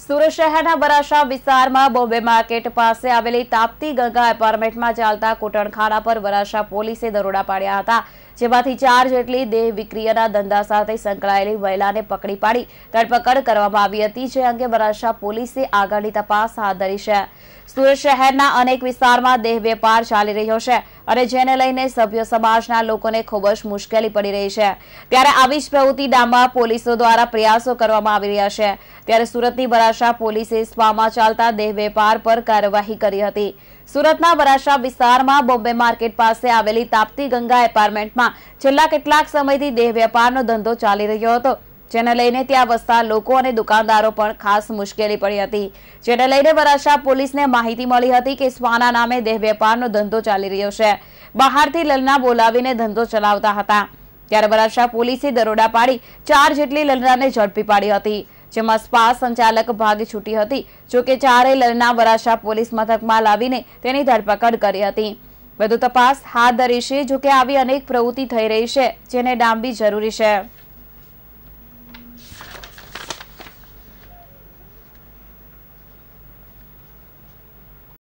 સુરત શહેરના બરાશા વિસ્તારમાં બોમ્બે માર્કેટ પાસે આવેલી તાપતી ગંગા એપાર્ટમેન્ટમાં ચાલતા કોટણખાડા પર વરાશા પોલીસે દરોડા પાડ્યા હતા જેમાંથી ચાર જેટલી દેહ વિક્રિયાના ધંધા સાથે સંકળાયેલી મહિલાને પકડી પાડી ધરપકડ કરવામાં આવી હતી જે અંગે વરાશા પોલીસે આગળની તપાસ હાથ ધરી છે સુરત શહેરના અનેક વિસ્તારમાં દેહ વેપાર ચાલી રહ્યો છે અને જેને લઈને સભ્ય સમાજના લોકોને ખૂબ જ મુશ્કેલી પડી રહી છે ત્યારે આવી જ પ્રવૃત્તિ ડામવા પોલીસો દ્વારા પ્રયાસો કરવામાં આવી રહ્યા છે ત્યારે સુરતની બરાશા પોલીસે સ્પામાં ચાલતા દેહ વેપાર પર કાર્યવાહી કરી હતી સુરતના બરાશા વિસ્તારમાં બોમ્બે માર્કેટ પાસે આવેલી તાપતી ગંગા એપાર્ટમેન્ટમાં છેલ્લા કેટલાક સમયથી દેહ વેપારનો ધંધો ચાલી રહ્યો હતો જેને લઈને ત્યાં વસતા લોકો અને દુકાનદારો પણ ખાસ મુશ્કેલી પડી હતી જેને લઈને વરાછા પોલીસને માહિતી મળી હતી કે સ્વાના નામે દેહ વેપારનો ધંધો ચાલી રહ્યો છે બહારથી લલના બોલાવીને ધંધો ચલાવતા હતા ત્યારે વરાછા પોલીસે દરોડા પાડી ચાર જેટલી લલનાને ઝડપી પાડી હતી જેમાં સ્પા સંચાલક ભાગ છૂટી હતી જોકે ચારેય લલના વરાછા પોલીસ મથકમાં લાવીને તેની ધરપકડ કરી હતી વધુ તપાસ હાથ ધરી છે જોકે આવી અનેક પ્રવૃત્તિ થઈ રહી છે જેને ડામવી જરૂરી છે